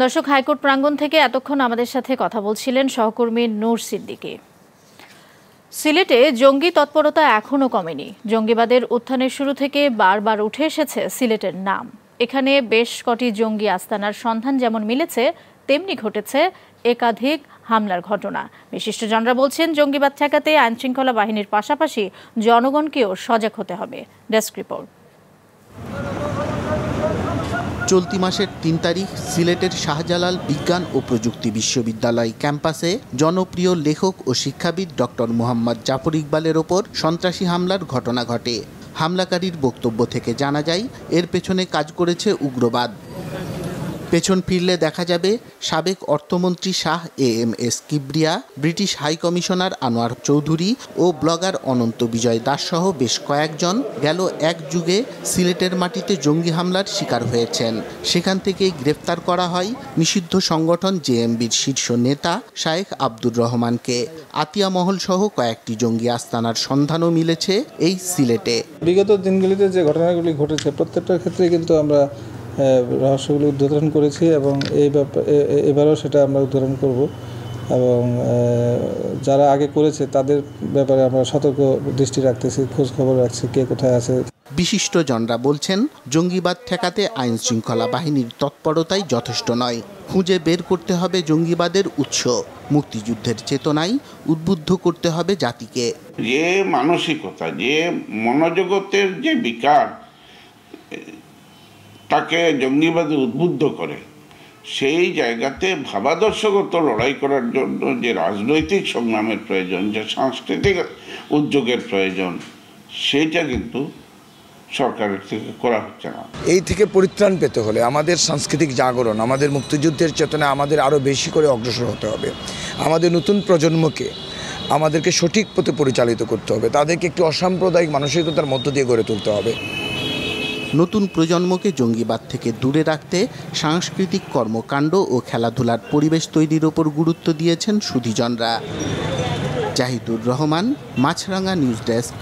দর্শক হাইকোর্ট প্রাঙ্গণ থেকে এতক্ষণ আমাদের সাথে কথা বলছিলেন সহকর্মী নূর সিদ্দিকী সিলেটে জঙ্গি তৎপরতা এখনও কমেনি জঙ্গিবাদের উত্থানের শুরু থেকে বারবার উঠে এসেছে সিলেটের নাম এখানে বেশ কটি জঙ্গি আস্তানার সন্ধান যেমন মিলেছে তেমনি ঘটেছে একাধিক হামলার ঘটনা বিশিষ্টজনরা বলছেন জঙ্গিবাদ ঠেকাতে আইনশৃঙ্খলা বাহিনীর পাশাপাশি জনগণকেও সজাগ হতে হবে ডেস্ক রিপোর্ট চলতি মাসের তিন তারিখ সিলেটের শাহজালাল বিজ্ঞান ও প্রযুক্তি বিশ্ববিদ্যালয় ক্যাম্পাসে জনপ্রিয় লেখক ও শিক্ষাবিদ ডক্টর মোহাম্মদ জাফর ইকবালের ওপর সন্ত্রাসী হামলার ঘটনা ঘটে হামলাকারীর বক্তব্য থেকে জানা যায় এর পেছনে কাজ করেছে উগ্রবাদ পেছন ফিরলে দেখা যাবে সাবেক অর্থমন্ত্রী Shah A M S Kibria British high commissioner Anwar Chowdhury ও ব্লগার অনন্ত বিজয় দাসসহ বেশ কয়েকজন গেল এক যুগে সিলেটের মাটিতে জঙ্গি হামলার শিকার হয়েছেন সেখান থেকে গ্রেফতার করা হয় নিষিদ্ধ সংগঠন জেএমবির শীর্ষ নেতা শায়েখ আব্দুর রহমানকে আতিয়া মহল সহ কয়েকটি জঙ্গি আস্তানার সন্ধানও মিলেছে এই সিলেটে বিগত দিনগুলিতে যে ঘটনাগুলি ঘটেছে প্রত্যেকটা ক্ষেত্রে কিন্তু আমরা রহস্যগুলো উদ্বোধন করেছি এবং এই ব্যাপার এবারও সেটা আমরা উদ্বোধন করব এবং যারা আগে করেছে তাদের ব্যাপারে আমরা সতর্ক দৃষ্টি রাখতেছি খোঁজ খবর রাখছি কে কোথায় আছে বিশিষ্ট জনরা বলছেন জঙ্গিবাদ ঠেকাতে আইন শৃঙ্খলা বাহিনীর তৎপরতাই যথেষ্ট নয় খুঁজে বের করতে হবে জঙ্গিবাদের উৎস মুক্তিযুদ্ধের চেতনায় উদ্বুদ্ধ করতে হবে জাতিকে যে মানসিকতা যে মনোজগতের যে বিকাশ তাকে জঙ্গিবাদে উদ্বুদ্ধ করে সেই জায়গাতে ভাবাদর্শগত লড়াই করার জন্য যে রাজনৈতিক সংগ্রামের প্রয়োজন যে সাংস্কৃতিক উদ্যোগের প্রয়োজন সেটা কিন্তু সরকারের থেকে করা হচ্ছে না এই থেকে পরিত্রাণ পেতে হলে আমাদের সাংস্কৃতিক জাগরণ আমাদের মুক্তিযুদ্ধের চেতনা আমাদের আরও বেশি করে অগ্রসর হতে হবে আমাদের নতুন প্রজন্মকে আমাদেরকে সঠিক পথে পরিচালিত করতে হবে তাদেরকে একটি অসাম্প্রদায়িক মানসিকতার মধ্য দিয়ে গড়ে তুলতে হবে নতুন প্রজন্মকে জঙ্গিবাদ থেকে দূরে রাখতে সাংস্কৃতিক কর্মকাণ্ড ও খেলাধুলার পরিবেশ তৈরির ওপর গুরুত্ব দিয়েছেন সুধিজনরা জাহিদুর রহমান মাছরাঙা নিউজ ডেস্ক